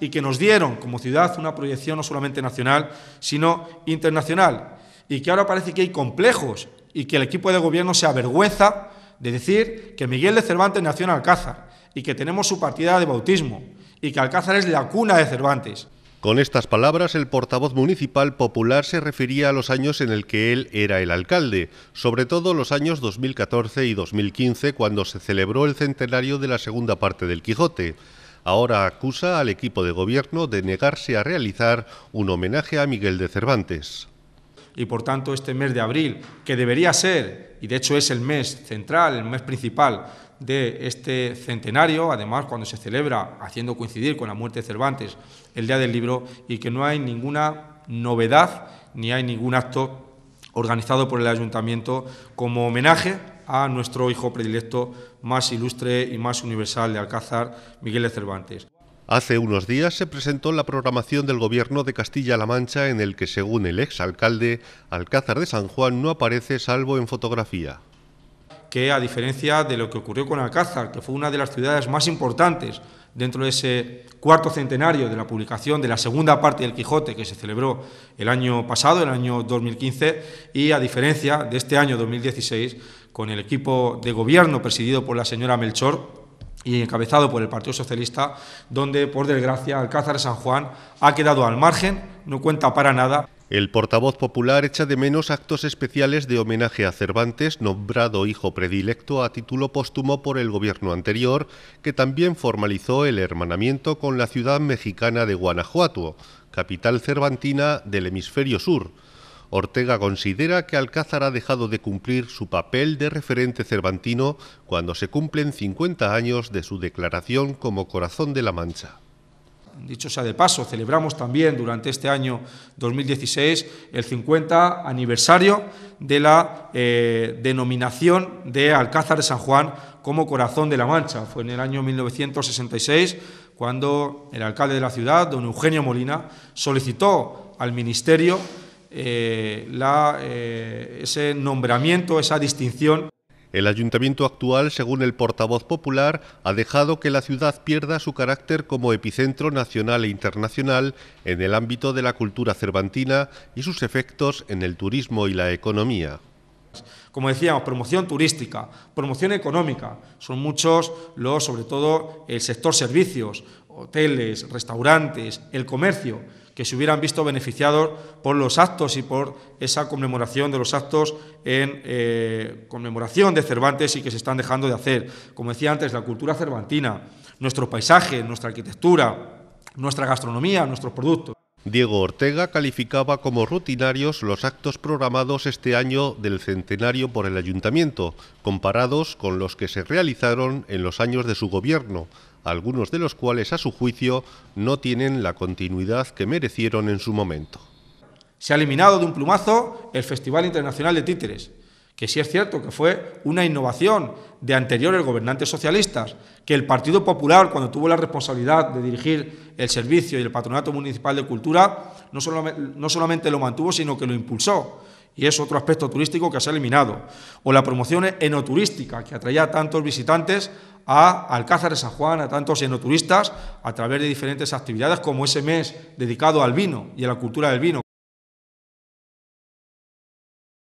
y que nos dieron como ciudad una proyección no solamente nacional, sino internacional. Y que ahora parece que hay complejos y que el equipo de gobierno se avergüenza de decir que Miguel de Cervantes nació en Alcázar y que tenemos su partida de bautismo y que Alcázar es la cuna de Cervantes. Con estas palabras, el portavoz municipal popular se refería a los años en el que él era el alcalde, sobre todo los años 2014 y 2015, cuando se celebró el centenario de la segunda parte del Quijote ahora acusa al equipo de gobierno de negarse a realizar un homenaje a Miguel de Cervantes. Y por tanto, este mes de abril, que debería ser, y de hecho es el mes central, el mes principal de este centenario, además cuando se celebra, haciendo coincidir con la muerte de Cervantes, el Día del Libro, y que no hay ninguna novedad ni hay ningún acto organizado por el ayuntamiento como homenaje a nuestro hijo predilecto más ilustre y más universal de Alcázar, Miguel de Cervantes. Hace unos días se presentó la programación del Gobierno de Castilla-La Mancha en el que, según el exalcalde, Alcázar de San Juan no aparece salvo en fotografía. Que a diferencia de lo que ocurrió con Alcázar, que fue una de las ciudades más importantes dentro de ese cuarto centenario de la publicación de la segunda parte del Quijote que se celebró el año pasado, el año 2015, y a diferencia de este año 2016, con el equipo de gobierno presidido por la señora Melchor y encabezado por el Partido Socialista, donde, por desgracia, Alcázar San Juan ha quedado al margen, no cuenta para nada. El portavoz popular echa de menos actos especiales de homenaje a Cervantes, nombrado hijo predilecto a título póstumo por el gobierno anterior, que también formalizó el hermanamiento con la ciudad mexicana de Guanajuato, capital cervantina del hemisferio sur. Ortega considera que Alcázar ha dejado de cumplir su papel de referente cervantino cuando se cumplen 50 años de su declaración como corazón de la Mancha. Dicho sea de paso, celebramos también durante este año 2016 el 50 aniversario de la eh, denominación de Alcázar de San Juan como Corazón de la Mancha. Fue en el año 1966 cuando el alcalde de la ciudad, don Eugenio Molina, solicitó al Ministerio eh, eh, ese nombramiento, esa distinción. El ayuntamiento actual, según el portavoz popular, ha dejado que la ciudad pierda su carácter como epicentro nacional e internacional en el ámbito de la cultura cervantina y sus efectos en el turismo y la economía. Como decíamos, promoción turística, promoción económica. Son muchos los, sobre todo, el sector servicios, hoteles, restaurantes, el comercio, que se hubieran visto beneficiados por los actos y por esa conmemoración de los actos en eh, conmemoración de Cervantes y que se están dejando de hacer. Como decía antes, la cultura cervantina, nuestro paisaje, nuestra arquitectura, nuestra gastronomía, nuestros productos. Diego Ortega calificaba como rutinarios los actos programados este año del centenario por el ayuntamiento, comparados con los que se realizaron en los años de su gobierno, algunos de los cuales, a su juicio, no tienen la continuidad que merecieron en su momento. Se ha eliminado de un plumazo el Festival Internacional de Títeres, que sí es cierto que fue una innovación de anteriores gobernantes socialistas, que el Partido Popular, cuando tuvo la responsabilidad de dirigir el servicio y el Patronato Municipal de Cultura, no, no solamente lo mantuvo, sino que lo impulsó. Y es otro aspecto turístico que se ha eliminado. O la promoción enoturística, que atraía a tantos visitantes a Alcázar de San Juan, a tantos enoturistas, a través de diferentes actividades, como ese mes dedicado al vino y a la cultura del vino.